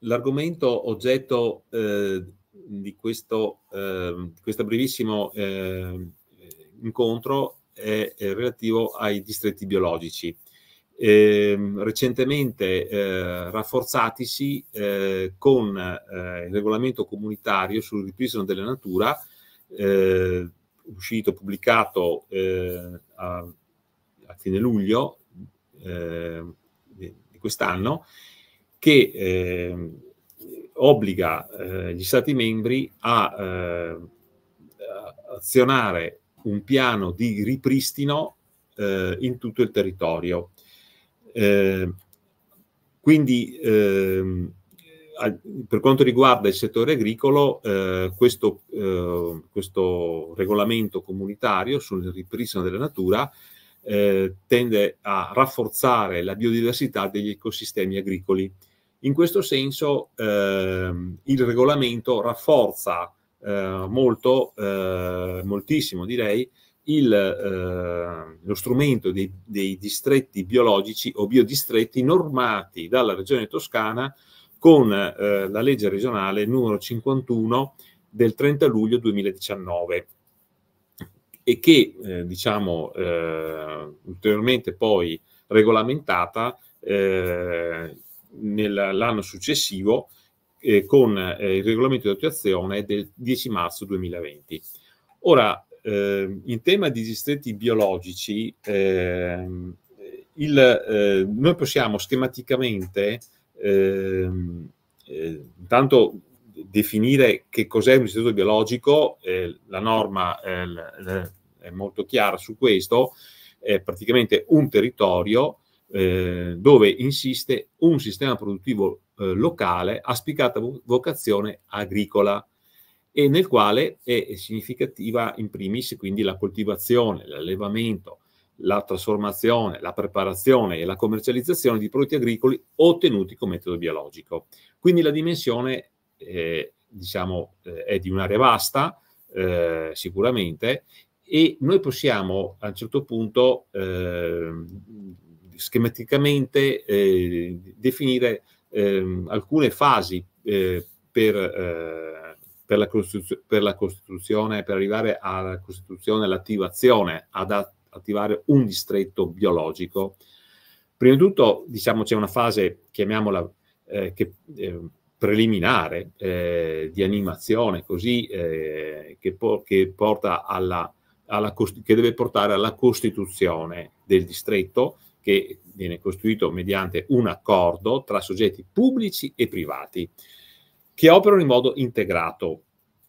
l'argomento oggetto eh, di, questo, eh, questo brevissimo eh, incontro è, è, relativo ai distretti biologici. Ehm, recentemente eh, rafforzatisi eh, con eh, il regolamento comunitario sul ripristino della natura, uscito, pubblicato a, a, fine luglio di quest'anno, che eh, obbliga eh, gli Stati membri a eh, azionare un piano di ripristino eh, in tutto il territorio. Eh, quindi ehm, per quanto riguarda il settore agricolo, eh, questo, questo, regolamento comunitario sul ripristino della natura tende a rafforzare la biodiversità degli ecosistemi agricoli in questo senso ehm, il regolamento rafforza eh, molto, eh, moltissimo direi, il, eh, lo strumento dei, dei, distretti biologici o biodistretti normati dalla regione toscana con eh, la legge regionale numero 51 del 30 luglio 2019 e che eh, diciamo eh, ulteriormente poi regolamentata eh, nell'anno successivo eh, con eh, il regolamento di attuazione del 10 marzo 2020. Ora, eh, in tema di distretti biologici, ehm, il, eh, noi possiamo schematicamente ehm, eh, intanto definire che cos'è un distretto biologico, eh, la norma è molto chiara su questo, è praticamente un territorio eh, dove insiste un sistema produttivo eh, locale a spiccata vocazione agricola e nel quale è significativa in primis quindi la coltivazione, l'allevamento, la trasformazione, la preparazione e la commercializzazione di prodotti agricoli ottenuti con metodo biologico. Quindi la dimensione eh, diciamo, eh, è di un'area vasta, eh, sicuramente, e noi possiamo a un certo punto eh, schematicamente eh, definire eh, alcune fasi eh, per, eh, per, la costru- per la costruzione, per arrivare alla costituzione, all'attivazione, ad attivare un distretto biologico. Prima di tutto, diciamo, c'è una fase, chiamiamola, eh, che, ehm, preliminare eh, di animazione, così, che, po- che porta alla alla, che deve portare alla costituzione del distretto che viene costituito mediante un accordo tra soggetti pubblici e privati che operano in modo integrato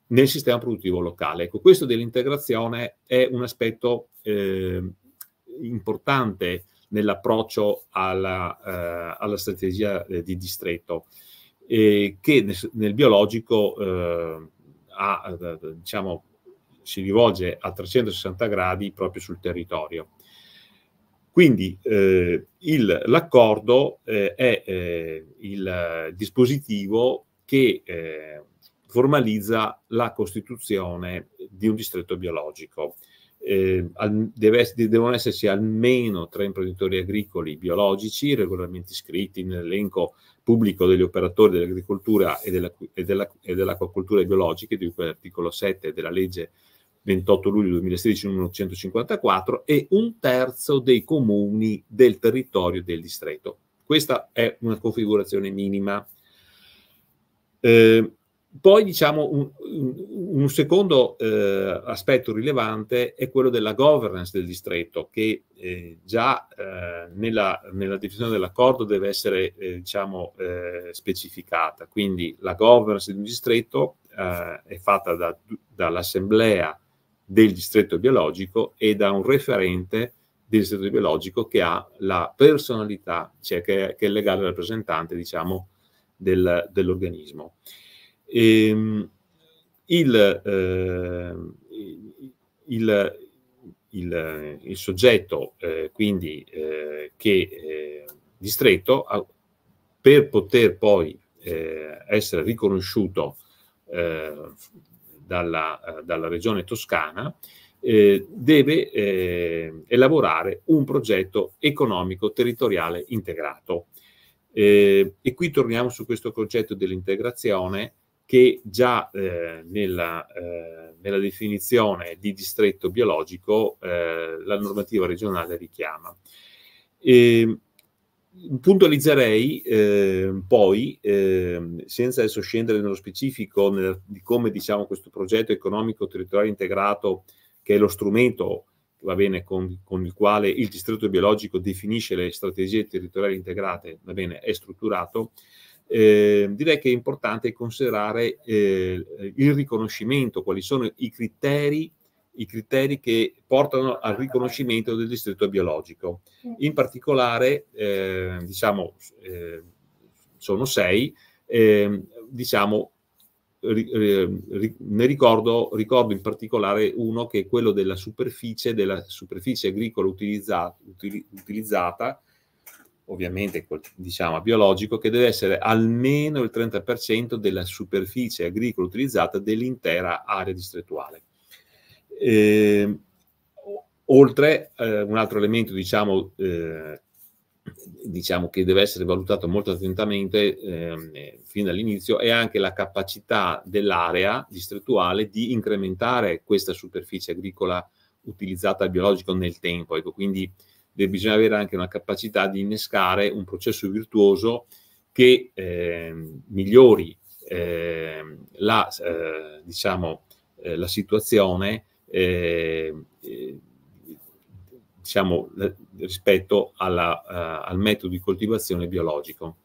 nel sistema produttivo locale. Ecco, questo dell'integrazione è un aspetto eh, importante nell'approccio alla, eh, alla strategia eh, di distretto, che nel, nel biologico eh, ha, eh, diciamo, si rivolge a 360 gradi proprio sul territorio. Quindi eh, il, l'accordo eh, è eh, il dispositivo che eh, formalizza la costituzione di un distretto biologico. Eh, al, deve, devono esserci almeno tre imprenditori agricoli biologici regolarmente iscritti nell'elenco pubblico degli operatori dell'agricoltura e, della, e, della, e dell'acquacoltura biologica, di cui l'articolo 7 della legge 28 luglio 2016 numero 154, e un terzo dei comuni del territorio del distretto. Questa è una configurazione minima. Eh, poi diciamo un, un secondo eh, aspetto rilevante è quello della governance del distretto che eh, già eh, nella, nella, definizione dell'accordo deve essere eh, diciamo, eh, specificata. Quindi la governance di un distretto eh, è fatta da, dall'assemblea del distretto biologico e da un referente del distretto biologico che ha la personalità, cioè che, è, che è il legale rappresentante, diciamo, del, dell'organismo. Ehm, il, eh, il, il, il, soggetto, eh, quindi, eh, che eh, distretto, ha, per poter poi eh, essere riconosciuto eh, dalla, eh, dalla regione toscana, eh, deve eh, elaborare un progetto economico territoriale integrato. Eh, e qui torniamo su questo concetto dell'integrazione che già eh, nella, eh, nella, definizione di distretto biologico la normativa regionale richiama. E, ehm, puntualizzerei eh, poi, eh, senza adesso scendere nello specifico nel, di come diciamo, questo progetto economico territoriale integrato, che è lo strumento bene, con, con, il quale il distretto biologico definisce le strategie territoriali integrate, bene, è strutturato, eh, direi che è importante considerare eh, il riconoscimento, quali sono i criteri i criteri che portano al riconoscimento del distretto biologico. Mm. In particolare, eh, diciamo, eh, sono sei, eh, diciamo, ehm, ri, ne ricordo, ricordo, in particolare uno che è quello della superficie, della superficie agricola utilizza, util, utilizzata, ovviamente diciamo biologico, che deve essere almeno il 30% della superficie agricola utilizzata dell'intera area distrettuale. Eh, oltre eh, un altro elemento diciamo, eh, diciamo che deve essere valutato molto attentamente ehm, eh, fin dall'inizio è anche la capacità dell'area distrettuale di incrementare questa superficie agricola utilizzata al biologico nel tempo. Ecco, quindi bisogna avere anche una capacità di innescare un processo virtuoso che ehm, ehm, eh, migliori diciamo, eh, la, diciamo, la situazione Ehm, eh, diciamo, eh, rispetto alla, uh, al metodo di coltivazione biologico.